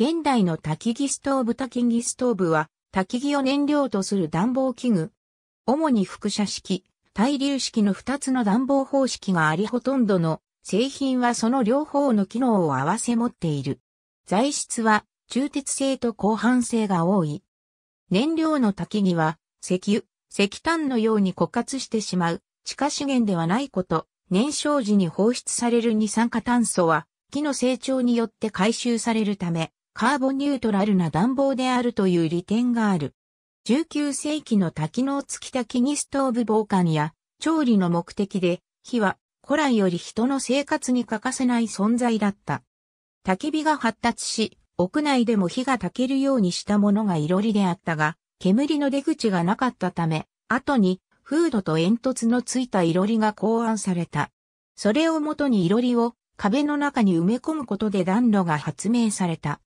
現代の焚き木ストーブ焚き木ストーブは、焚き木を燃料とする暖房器具。主に副車式、対流式の2つの暖房方式がありほとんどの製品はその両方の機能を合わせ持っている。材質は中鉄製と鋼板製が多い。燃料の焚き木は石油、石炭のように枯渇してしまう地下資源ではないこと、燃焼時に放出される二酸化炭素は木の成長によって回収されるため、カーボニュートラルな暖房であるという利点がある。19世紀の多機能付き焚き木ストーブ防寒や調理の目的で、火は古来より人の生活に欠かせない存在だった。焚き火が発達し、屋内でも火が焚けるようにしたものがいろりであったが、煙の出口がなかったため、後にフードと煙突のついたいろりが考案された。それをもとにいろりを壁の中に埋め込むことで暖炉が発明された。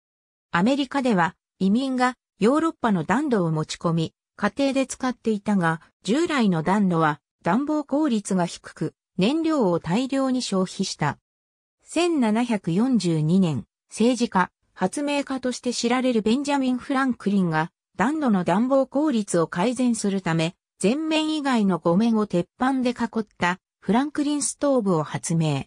アメリカでは移民がヨーロッパの暖炉を持ち込み、家庭で使っていたが、従来の暖炉は暖房効率が低く、燃料を大量に消費した。1742年、政治家、発明家として知られるベンジャミン・フランクリンが、暖炉の暖房効率を改善するため、全面以外の5面を鉄板で囲ったフランクリンストーブを発明。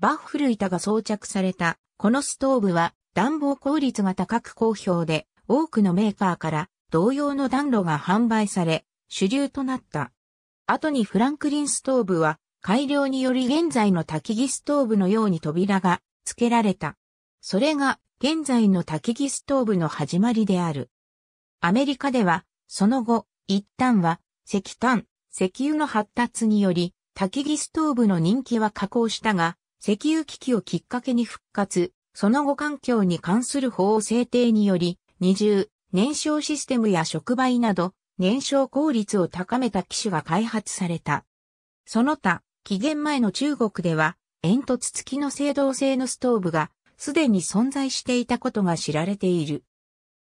バッフル板が装着されたこのストーブは暖房効率が高く好評で、多くのメーカーから同様の暖炉が販売され、主流となった。後にフランクリンストーブは改良により現在の焚き木ストーブのように扉が付けられた。それが現在の焚き木ストーブの始まりである。アメリカでは、その後、一旦は石炭、石油の発達により、焚き木ストーブの人気は下降したが、石油危機をきっかけに復活、その後環境に関する法制定により、二重、燃焼システムや触媒など、燃焼効率を高めた機種が開発された。その他、期限前の中国では、煙突付きの青銅製のストーブが、すでに存在していたことが知られている。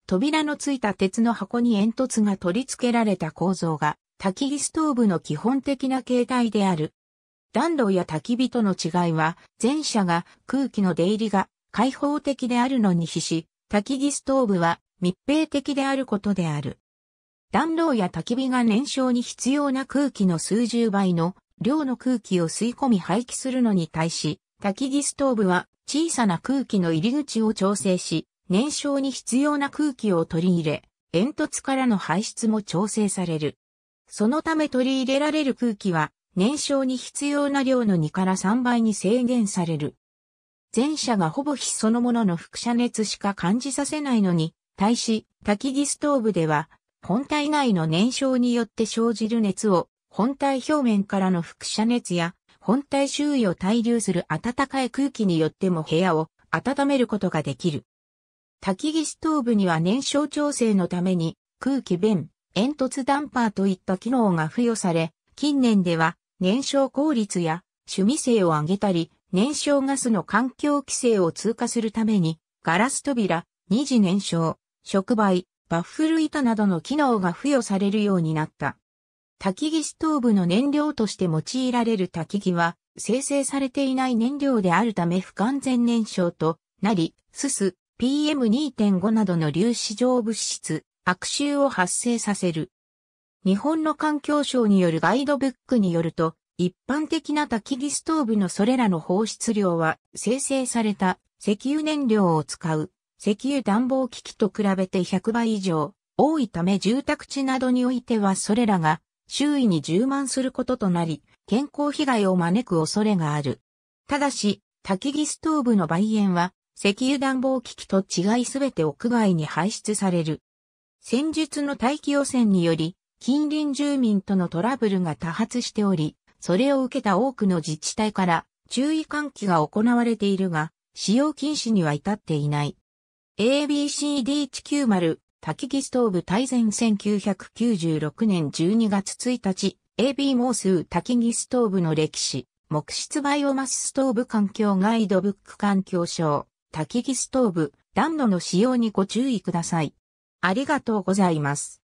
扉のついた鉄の箱に煙突が取り付けられた構造が、焚き火ストーブの基本的な形態である。暖炉や焚き火との違いは、前者が空気の出入りが開放的であるのに比し、焚き火ストーブは密閉的であることである。暖炉や焚き火が燃焼に必要な空気の数十倍の量の空気を吸い込み排気するのに対し、焚き火ストーブは小さな空気の入り口を調整し、燃焼に必要な空気を取り入れ、煙突からの排出も調整される。そのため取り入れられる空気は、燃焼に必要な量の2から3倍に制限される。前者がほぼ火そのものの輻射熱しか感じさせないのに、対し、焚き木ストーブでは、本体内の燃焼によって生じる熱を、本体表面からの輻射熱や、本体周囲を滞留する暖かい空気によっても部屋を温めることができる。焚き木ストーブには燃焼調整のために、空気弁、煙突ダンパーといった機能が付与され、近年では燃焼効率や趣味性を上げたり、燃焼ガスの環境規制を通過するために、ガラス扉、二次燃焼、触媒、バッフル板などの機能が付与されるようになった。焚き木ストーブの燃料として用いられる焚き木は、生成されていない燃料であるため不完全燃焼となり、すす、PM2.5 などの粒子状物質、悪臭を発生させる。日本の環境省によるガイドブックによると、一般的な焚き木ストーブのそれらの放出量は生成された石油燃料を使う石油暖房機器と比べて100倍以上多いため住宅地などにおいてはそれらが周囲に充満することとなり健康被害を招く恐れがある。ただし、焚き木ストーブの売煙は石油暖房機器と違いすべて屋外に排出される。戦術の大気汚染により近隣住民とのトラブルが多発しており、それを受けた多くの自治体から注意喚起が行われているが、使用禁止には至っていない。ABCD190 焚き木ストーブ大全1996年12月1日 AB モース焚き木ストーブの歴史木質バイオマスストーブ環境ガイドブック環境省焚き木ストーブ暖炉の使用にご注意ください。ありがとうございます。